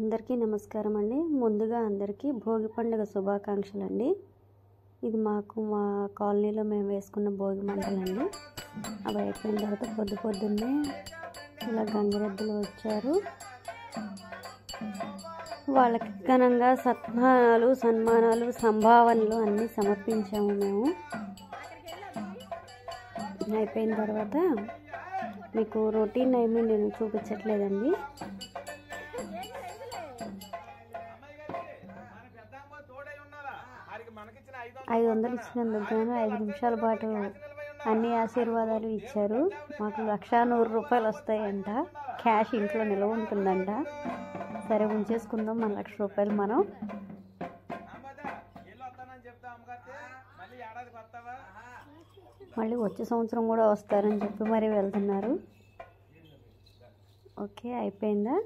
అందరికీ నమస్కారం అండి ముందుగా అందరికీ భోగి పండుగ శుభాకాంక్షలు అండి ఇది మాకు మా కాలనీలో మేము వేసుకున్న భోగి మంటలండి అవి అయిపోయిన తర్వాత పొద్దు పొద్దున్నే ఇలా గంగిరెద్దులు వచ్చారు వాళ్ళకి ఘనంగా సత్మానాలు సన్మానాలు సంభావనలు అన్నీ సమర్పించాము మేము అయిపోయిన తర్వాత మీకు రొటీన్ ఏమీ నేను చూపించట్లేదండి ఐదు వందలు ఇచ్చినందుకు గాను ఐదు నిమిషాల పాటు అన్ని ఆశీర్వాదాలు ఇచ్చారు మాకు లక్షా నూరు రూపాయలు వస్తాయంట క్యాష్ ఇంట్లో నిల్వ ఉంటుందంట సరే ఉంచేసుకుందాం మన లక్ష రూపాయలు మనం మళ్ళీ వచ్చే సంవత్సరం కూడా వస్తారని చెప్పి మరి వెళ్తున్నారు ఓకే అయిపోయిందా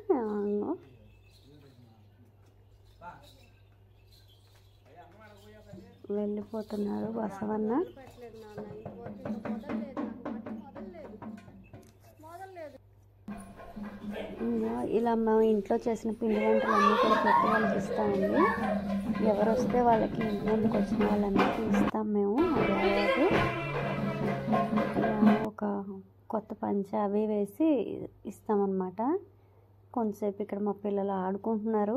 వెళ్ళిపోతున్నారు బసవన్న ఇలా మేము ఇంట్లో చేసిన పిండి వంటలు అన్నీ కూడా పెట్టి వాళ్ళకి ఇస్తామండి ఎవరు వస్తే వాళ్ళకి ఇంటి ముందుకు వచ్చిన వాళ్ళందరికీ ఇస్తాం మేము అలాగే ఒక కొత్త పంచ అవి వేసి ఇస్తామన్నమాట కొంతసేపు ఇక్కడ మా పిల్లలు ఆడుకుంటున్నారు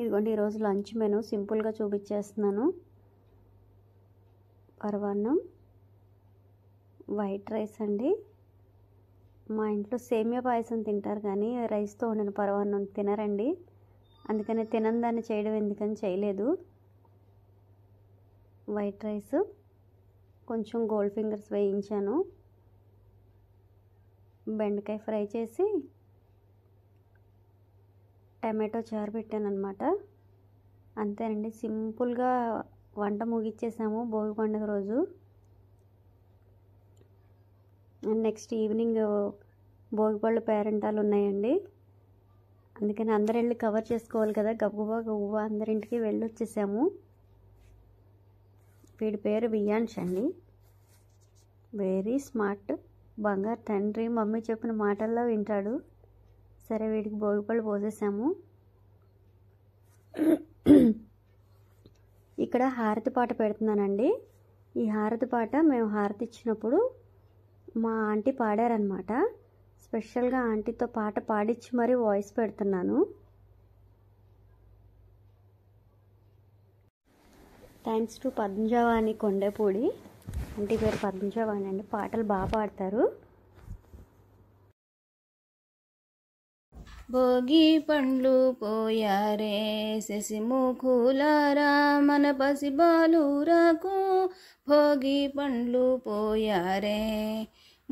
ఇదిగోండి ఈరోజు లంచ్ మెను సింపుల్గా చూపించేస్తున్నాను పరవాన్నం వైట్ రైస్ అండి మా ఇంట్లో సేమియా పాయసం తింటారు కానీ రైస్తో ఉండిన పరవాన్నం తినరండి అందుకని తినందాన్ని చేయడం ఎందుకని చేయలేదు వైట్ రైస్ కొంచెం గోల్డ్ ఫింగర్స్ వేయించాను బెండకాయ ఫ్రై చేసి టమాటో చారు పెట్టాను అనమాట అంతేనండి సింపుల్గా వంట ముగిచ్చేసాము భోగి పండుగ రోజు నెక్స్ట్ ఈవినింగ్ భోగిపళ్ళు పేరెంటాలు ఉన్నాయండి అందుకని అందరి వెళ్ళి కవర్ చేసుకోవాలి కదా గబ్బుబా గబ్బుబా అందరింటికి వెళ్ళి వచ్చేసాము వీడి పేరు వియాంష్ అండి వెరీ స్మార్ట్ బంగారు తండ్రి మమ్మీ చెప్పిన మాటల్లో వింటాడు సరే వీడికి భోగి పోసేసాము ఇక్కడ హారతి పాట పెడుతున్నానండి ఈ హారతి పాట మేము హారతి ఇచ్చినప్పుడు మా ఆంటీ పాడారనమాట స్పెషల్గా ఆంటీతో పాట పాడించి మరీ వాయిస్ పెడుతున్నాను thanks to Padmajavani Kondapudi aunty పేరు పద్మజావాణి అండి పాటలు బాగా పాడతారు భోగి పండ్లు పోయారే శశిముఖులారా మన రాకు భోగి పండ్లు పోయారే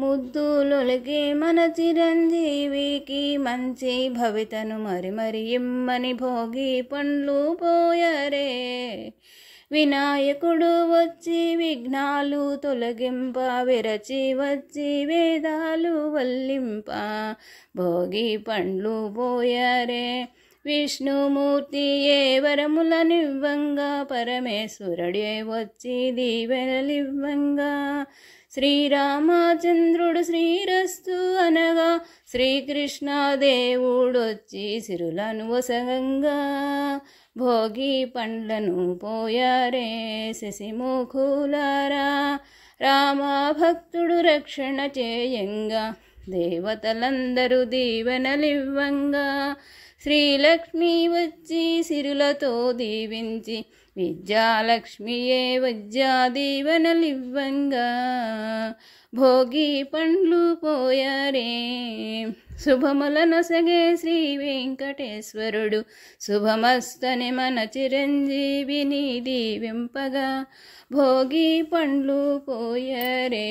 ముద్దులొలిగి మన చిరంజీవికి మంచి భవితను మరి మరి ఇమ్మని భోగి పండ్లు పోయరే వినాయకుడు వచ్చి విఘ్నాలు తొలగింప విరచి వచ్చి వేదాలు వల్లింప భోగి పండ్లు పోయరే వరముల నివ్వంగా పరమేశ్వరుడే వచ్చి దీవెనలివ్వంగా శ్రీరామచంద్రుడు శ్రీరస్తు అనగా శ్రీకృష్ణ దేవుడొచ్చి సిరులను వసగంగా భోగి పండ్లను పోయారే శశిముఖులారా రామభక్తుడు రక్షణ చేయంగా దేవతలందరూ దీవెనలివ్వంగా శ్రీలక్ష్మి వచ్చి సిరులతో దీవించి విద్యాలక్ష్మియే విద్యా దీవెనలివ్వంగా భోగి పండ్లు పోయారే శుభముల నొసగే శ్రీ వెంకటేశ్వరుడు శుభమస్తని మన చిరంజీవిని దీవింపగా భోగి పండ్లు పోయరే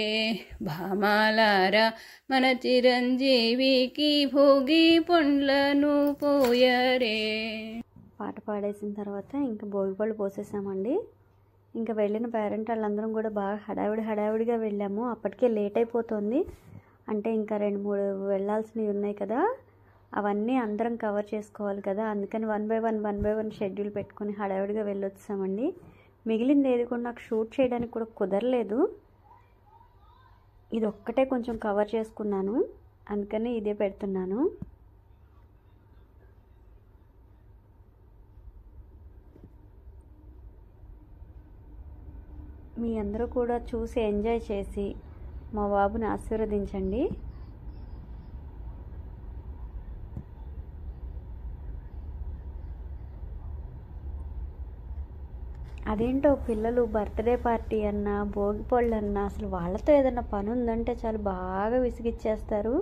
భామాలారా మన చిరంజీవికి భోగి పండ్లను పో పోయరే పాట పాడేసిన తర్వాత ఇంకా భోగిపళ్ళు పోసేసామండి ఇంకా వెళ్ళిన పేరెంట్ వాళ్ళందరం కూడా బాగా హడావిడి హడావిడిగా వెళ్ళాము అప్పటికే లేట్ అయిపోతుంది అంటే ఇంకా రెండు మూడు వెళ్ళాల్సినవి ఉన్నాయి కదా అవన్నీ అందరం కవర్ చేసుకోవాలి కదా అందుకని one by one one by one schedule పెట్టుకొని హడావిడిగా వెళ్ళొచ్చామండి మిగిలింది ఏది కూడా నాకు షూట్ చేయడానికి కూడా కుదరలేదు ఇది ఒక్కటే కొంచెం కవర్ చేసుకున్నాను అందుకని ఇదే పెడుతున్నాను మీ అందరూ కూడా చూసి ఎంజాయ్ చేసి మా బాబుని ఆశీర్వదించండి అదేంటో పిల్లలు బర్త్డే పార్టీ అన్నా భోగి పళ్ళు అన్నా అసలు వాళ్ళతో ఏదైనా పని ఉందంటే చాలా బాగా విసిగిచ్చేస్తారు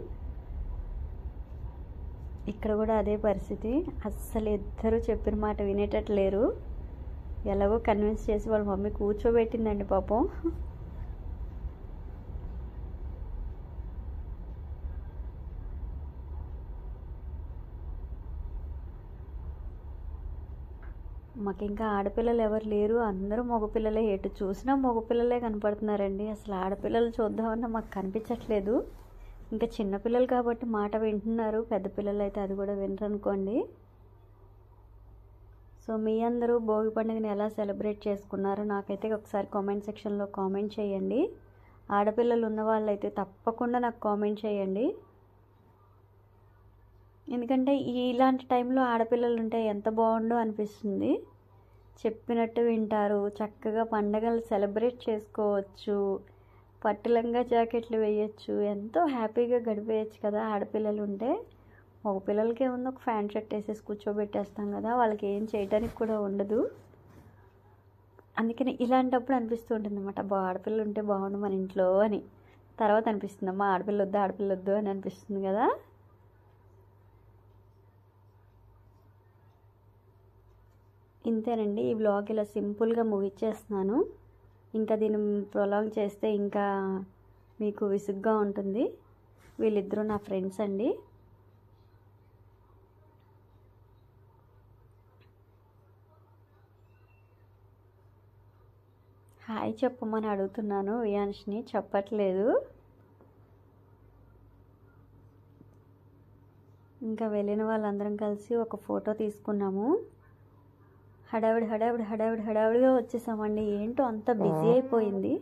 ఇక్కడ కూడా అదే పరిస్థితి అస్సలు ఇద్దరు చెప్పిన మాట వినేటట్లేరు ఎలాగో కన్విన్స్ చేసి వాళ్ళ మమ్మీ కూర్చోబెట్టిందండి పాపం మాకు ఇంకా ఆడపిల్లలు ఎవరు లేరు అందరూ మగపిల్లలే ఎటు చూసినా మగపిల్లలే కనపడుతున్నారండి అసలు ఆడపిల్లలు చూద్దామన్నా మాకు కనిపించట్లేదు ఇంకా చిన్నపిల్లలు కాబట్టి మాట వింటున్నారు పెద్ద పిల్లలు అయితే అది కూడా వినరనుకోండి సో మీ అందరూ భోగి పండుగను ఎలా సెలబ్రేట్ చేసుకున్నారో నాకైతే ఒకసారి కామెంట్ సెక్షన్లో కామెంట్ చేయండి ఆడపిల్లలు ఉన్న వాళ్ళైతే తప్పకుండా నాకు కామెంట్ చేయండి ఎందుకంటే ఇలాంటి టైంలో ఆడపిల్లలు ఉంటే ఎంత బాగుండో అనిపిస్తుంది చెప్పినట్టు వింటారు చక్కగా పండగలు సెలబ్రేట్ చేసుకోవచ్చు పట్టులంగా జాకెట్లు వేయచ్చు ఎంతో హ్యాపీగా గడిపేయచ్చు కదా ఆడపిల్లలు ఉంటే మగ పిల్లలకి ఏముందో ఒక ఫ్యాంట్ షర్ట్ వేసేసి కూర్చోబెట్టేస్తాం కదా వాళ్ళకి ఏం చేయడానికి కూడా ఉండదు అందుకని ఇలాంటప్పుడు అనిపిస్తూ ఉంటుంది అనమాట అబ్బా ఆడపిల్లలు ఉంటే బాగుండు మన ఇంట్లో అని తర్వాత అనిపిస్తుంది అమ్మా ఆడపిల్ల వద్దు ఆడపిల్ల వద్దు అని అనిపిస్తుంది కదా ఇంతేనండి ఈ బ్లాగ్ ఇలా సింపుల్గా ముగిచ్చేస్తున్నాను ఇంకా దీన్ని ప్రొలాంగ్ చేస్తే ఇంకా మీకు విసుగ్గా ఉంటుంది వీళ్ళిద్దరూ నా ఫ్రెండ్స్ అండి హాయ్ చెప్పమని అడుగుతున్నాను వియాన్ష్ని చెప్పట్లేదు ఇంకా వెళ్ళిన వాళ్ళందరం కలిసి ఒక ఫోటో తీసుకున్నాము హడావిడి హడావిడి హడావిడి హడావిడిగా వచ్చేసామండి ఏంటో అంత బిజీ అయిపోయింది